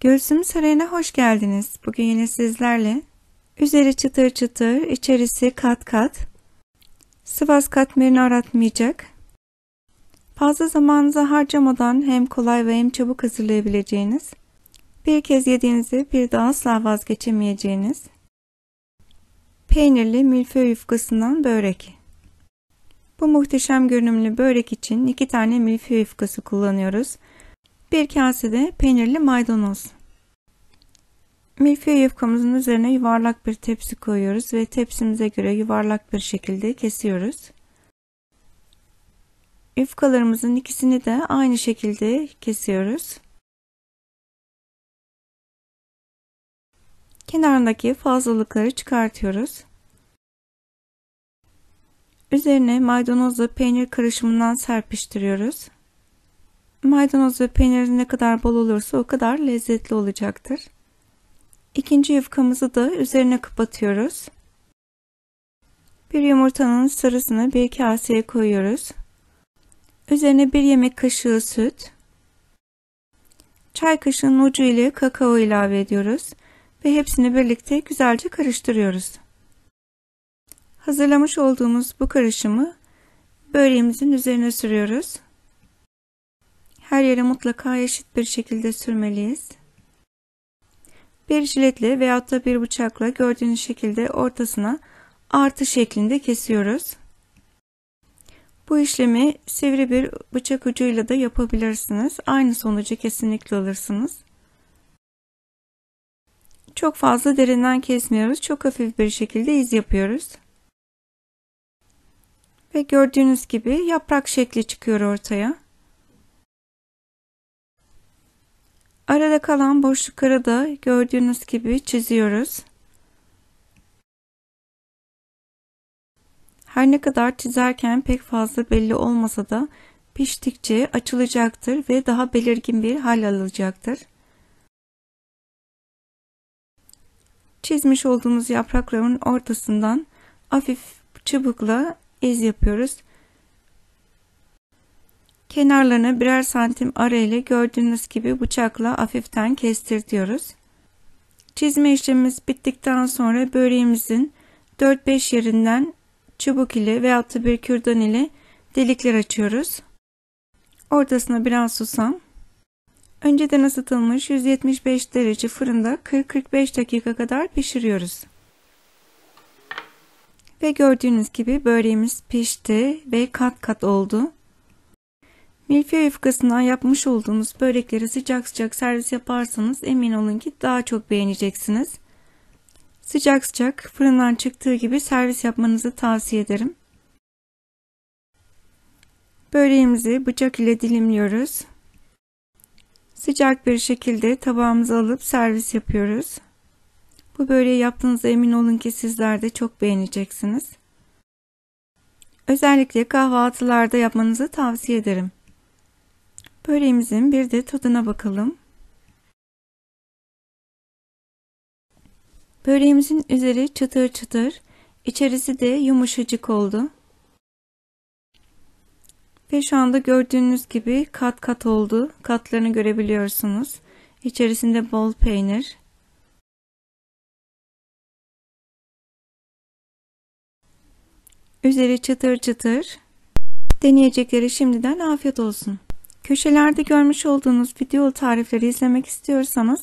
Gülsüm Sarayı'na hoş geldiniz. Bugün yine sizlerle üzeri çıtır çıtır, içerisi kat kat, Sivas katmerini aratmayacak, fazla zamanınızı harcamadan hem kolay ve hem çabuk hazırlayabileceğiniz, bir kez yediğinizi bir daha asla vazgeçemeyeceğiniz, peynirli milföy yufkasından börek. Bu muhteşem görünümlü börek için iki tane milföy yufkası kullanıyoruz. Bir kase de peynirli maydanoz. Milföy yufkamızın üzerine yuvarlak bir tepsi koyuyoruz ve tepsimize göre yuvarlak bir şekilde kesiyoruz. Yufkalarımızın ikisini de aynı şekilde kesiyoruz. Kenarındaki fazlalıkları çıkartıyoruz. Üzerine maydanozla peynir karışımından serpiştiriyoruz. Maydanoz ve peynir ne kadar bol olursa o kadar lezzetli olacaktır. İkinci yufkamızı da üzerine kapatıyoruz. Bir yumurtanın sarısını bir kaseye koyuyoruz. Üzerine bir yemek kaşığı süt, çay kaşığının ucu ile kakao ilave ediyoruz ve hepsini birlikte güzelce karıştırıyoruz. Hazırlamış olduğumuz bu karışımı böreğimizin üzerine sürüyoruz her yere mutlaka eşit bir şekilde sürmeliyiz. Bir jiletle veyahut da bir bıçakla gördüğünüz şekilde ortasına artı şeklinde kesiyoruz. Bu işlemi sivri bir bıçak ucuyla da yapabilirsiniz. Aynı sonucu kesinlikle alırsınız. Çok fazla derinden kesmiyoruz. Çok hafif bir şekilde iz yapıyoruz. Ve gördüğünüz gibi yaprak şekli çıkıyor ortaya. Arada kalan boşlukları da gördüğünüz gibi çiziyoruz. Her ne kadar çizerken pek fazla belli olmasa da piştikçe açılacaktır ve daha belirgin bir hal alacaktır. Çizmiş olduğumuz yaprakların ortasından hafif çubukla iz yapıyoruz kenarlarını birer santim arayla gördüğünüz gibi bıçakla hafiften kestirtiyoruz. Çizme işlemimiz bittikten sonra böreğimizin 4-5 yerinden çubuk ile veya bir kürdan ile delikler açıyoruz. Ortasına biraz susam. Önceden ısıtılmış 175 derece fırında 40-45 dakika kadar pişiriyoruz. Ve gördüğünüz gibi böreğimiz pişti ve kat kat oldu. Milföy yufkasından yapmış olduğunuz börekleri sıcak sıcak servis yaparsanız emin olun ki daha çok beğeneceksiniz. Sıcak sıcak fırından çıktığı gibi servis yapmanızı tavsiye ederim. Böreğimizi bıçak ile dilimliyoruz. Sıcak bir şekilde tabağımıza alıp servis yapıyoruz. Bu böreği yaptığınızda emin olun ki sizler de çok beğeneceksiniz. Özellikle kahvaltılarda yapmanızı tavsiye ederim. Böreğimizin bir de tadına bakalım. Böreğimizin üzeri çıtır çıtır, içerisi de yumuşacık oldu. Ve şu anda gördüğünüz gibi kat kat oldu. Katlarını görebiliyorsunuz. İçerisinde bol peynir. Üzeri çıtır çıtır. Deneyecekleri şimdiden afiyet olsun. Köşelerde görmüş olduğunuz video tarifleri izlemek istiyorsanız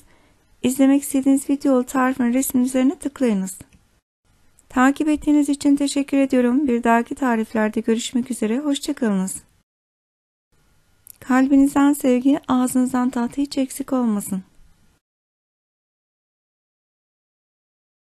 izlemek istediğiniz video tarifin resmin üzerine tıklayınız. Takip ettiğiniz için teşekkür ediyorum. Bir dahaki tariflerde görüşmek üzere. Hoşçakalınız. Kalbinizden sevgi, ağzınızdan tatlı hiç eksik olmasın.